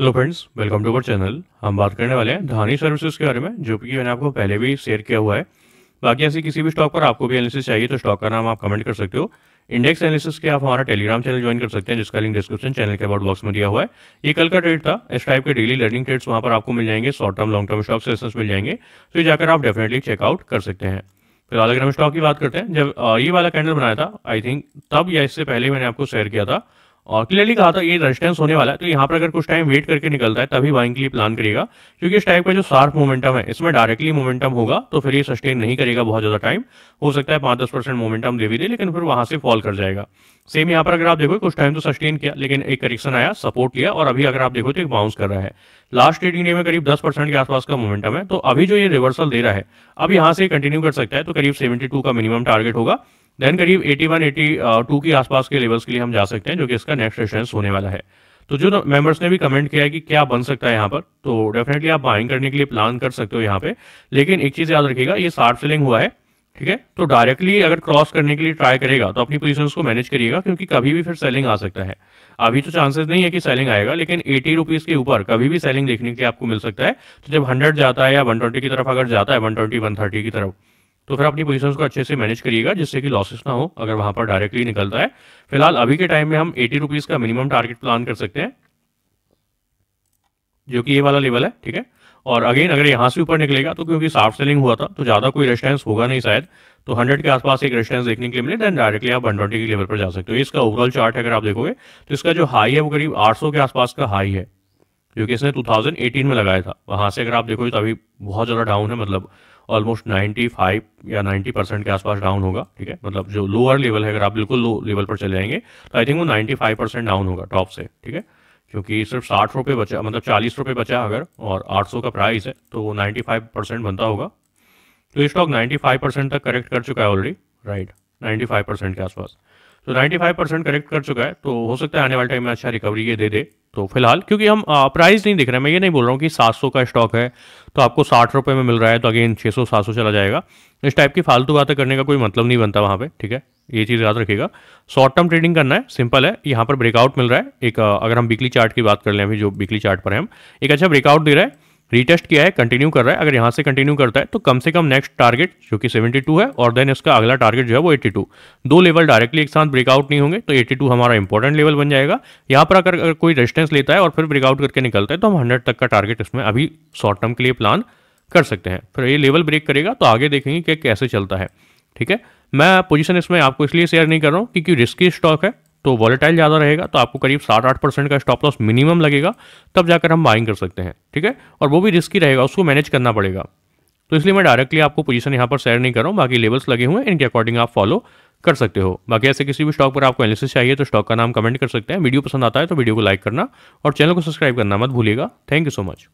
hello friends welcome to our channel हम बात करने वाले हैं धानी सर्विसेज के बारे में जो कि मैंने आपको पहले भी शेयर किया हुआ है बाकी ऐसे किसी भी स्टॉक पर आपको भी एनालिसिस चाहिए तो स्टॉक का नाम आप कमेंट कर सकते हो इंडेक्स एनालिसिस के आप हमारा टेलीग्राम चैनल ज्वाइन कर सकते हैं जिसका लिंक डिस्क्रिप्शन चैनल के अबाउट बॉक्स में दिया हुआ है ये कल का ट्रेड था इस टाइप के डेली लर्निंग ट्रेड्स वहाँ पर आपको मिल जाएंगे short term long term stock session मिल जाएंगे तो ये जाकर आप डेफिनेटली चेकआउट कर सकते हैं फिलहाल अगर हम स्टॉक की बात करते हैं जब ये वाला कैंडल बनाया था आई थिंक तब या इससे पहले मैंने आपको शेयर किया था और क्लियरली कहा था ये रेजिस्टेंस होने वाला है तो यहाँ पर अगर कुछ टाइम वेट करके निकलता है तभी बाइंग के लिए प्लान करेगा क्योंकि इस टाइप का जो शार्प मोमेंटम है इसमें डायरेक्टली मोमेंटम होगा तो फिर ये सस्टेन नहीं करेगा बहुत ज्यादा टाइम हो सकता है पांच दस परसेंट मोमेंटम दे भी दे लेकिन फिर वहां से फॉल कर जाएगा सेम यहाँ पर अगर आप देखो कुछ टाइम तो सस्टेन किया लेकिन एक करेक्शन आया सपोर्ट लिया और अभी अगर आप देखो तो एक बाउंस कर रहा है लास्ट ट्रेडिंग डे में करीब दस परसेंट के आसपास का मोमेंटम है तो अभी जो ये रिवर्सल दे रहा है अब यहाँ से कंटिन्यू कर सकता है तो करीब सेवेंटी का मिनिमम टारगेट होगा देन करीब 81, 82 के आसपास के लेवल्स के लिए हम जा सकते हैं जो कि इसका नेक्स्ट रेफरेंस होने वाला है तो जो मेंबर्स ने भी कमेंट किया है कि क्या बन सकता है यहाँ पर तो डेफिनेटली आप बाइंग करने के लिए प्लान कर सकते हो यहाँ पे लेकिन एक चीज़ याद रखिएगा ये शार्ट सेलिंग हुआ है ठीक है तो डायरेक्टली अगर क्रॉस करने के लिए ट्राई करेगा तो अपनी पोजिशन को मैनेज करिएगा क्योंकि कभी भी फिर सेलिंग आ सकता है अभी तो चांसेस नहीं है कि सेलिंग आएगा लेकिन एटी रुपीज के ऊपर कभी भी सेलिंग देखने के लिए आपको मिल सकता है तो जब हंड्रेड जाता है या वन ट्वेंटी की तरफ अगर जाता है वन ट्वेंटी की तरफ तो फिर अपनी पोजिशन को अच्छे से मैनेज करिएगा जिससे कि लॉसेस ना हो अगर वहां पर डायरेक्टली निकलता है फिलहाल अभी के टाइम में हम एटी रुपीज़ का मिनिमम टारगेट प्लान कर सकते हैं जो कि ये वाला लेवल है ठीक है और अगेन अगर यहाँ से ऊपर निकलेगा तो क्योंकि साफ सेलिंग हुआ था तो ज़्यादा कोई रेस्टेंस होगा नहीं शायद तो 100 के आसपास एक रेस्टेंस देखने के लिए मिले देन डायरेक्टली आप 120 के लेवल पर जा सकते हो इसका ओवरऑल चार्ट अगर आप देखोगे तो इसका जो हाई है वो करीब 800 के आसपास का हाई है जो कि इसने 2018 में लगाया था वहां से अगर आप देखोगे तो अभी बहुत ज़्यादा डाउन है मतलब ऑलमोस्ट 95 या 90 परसेंट के आसपास डाउन होगा ठीक है मतलब जो लोअर लेवल है अगर आप बिल्कुल लो लेवल पर चले जाएंगे तो आई थिंक वो 95 परसेंट डाउन होगा टॉप से ठीक है क्योंकि सिर्फ साठ रुपये बचा मतलब चालीस रुपये बचा अगर और आठ सौ का प्राइस है तो वो नाइन्टी फाइव परसेंट बनता होगा तो ये स्टॉक नाइन्टी फाइव परसेंट तक करेक्ट कर चुका है already right ninety five percent के आसपास तो नाइन्टी फाइव परसेंट करेक्ट कर चुका है तो हो सकता है आने वाले टाइम में अच्छा रिकवरी ये दे दे तो फिलहाल क्योंकि हम प्राइस नहीं दिख रहे हैं मैं ये नहीं बोल रहा हूँ कि सात का स्टॉक है तो आपको साठ रुपये में मिल रहा है तो अगेन छः सौ सात चला जाएगा इस टाइप की फालतू बातें करने का कोई मतलब नहीं बनता वहाँ पे ठीक है ये चीज़ याद रखिएगा शॉर्ट टर्म ट्रेडिंग करना है सिंपल है यहाँ पर ब्रेकआउट मिल रहा है एक अगर हम बिकली चार्ट की बात कर लें अभी जो बिकली चार्ट पर है हम एक अच्छा ब्रेकआउट दे रहा है रीटेस्ट किया है कंटिन्यू कर रहा है अगर यहाँ से कंटिन्यू करता है तो कम से कम नेक्स्ट टारगेट जो कि 72 है और देन इसका अगला टारगेट जो है वो 82 दो लेवल डायरेक्टली एक साथ ब्रेकआउट नहीं होंगे तो 82 हमारा इंपॉर्टेंट लेवल बन जाएगा यहाँ पर अगर अगर कोई रेजिस्टेंस लेता है और फिर ब्रेकआउट करके निकलता है तो हम हंड्रेड तक का टारगेट इसमें अभी शॉर्ट टर्म के लिए प्लान कर सकते हैं फिर ये लेवल ब्रेक करेगा तो आगे देखेंगे कि कैसे चलता है ठीक है मैं पोजिशन इसमें आपको इसलिए शेयर नहीं कर रहा हूँ क्योंकि रिस्की स्टॉक है तो वॉलेटाइल ज़्यादा रहेगा तो आपको करीब सात आठ परसेंट का स्टॉप लॉस मिनिमम लगेगा तब जाकर हम बाइंग कर सकते हैं ठीक है और वो भी रिस्की रहेगा उसको मैनेज करना पड़ेगा तो इसलिए मैं डायरेक्टली आपको पोजीशन यहाँ पर शेयर नहीं कर रहा हूँ बाकी लेवल्स लगे हुए हैं इनके अकॉर्डिंग आप फॉलो कर सकते हो बाकी ऐसे किसी भी स्टॉक पर आपको एनालिसिस चाहिए तो स्टॉक का नाम कमेंट कर सकते हैं वीडियो पसंद आता है तो वीडियो को लाइक करना और चैनल को सब्सक्राइब करना मत भूलिएगा थैंक यू सो मच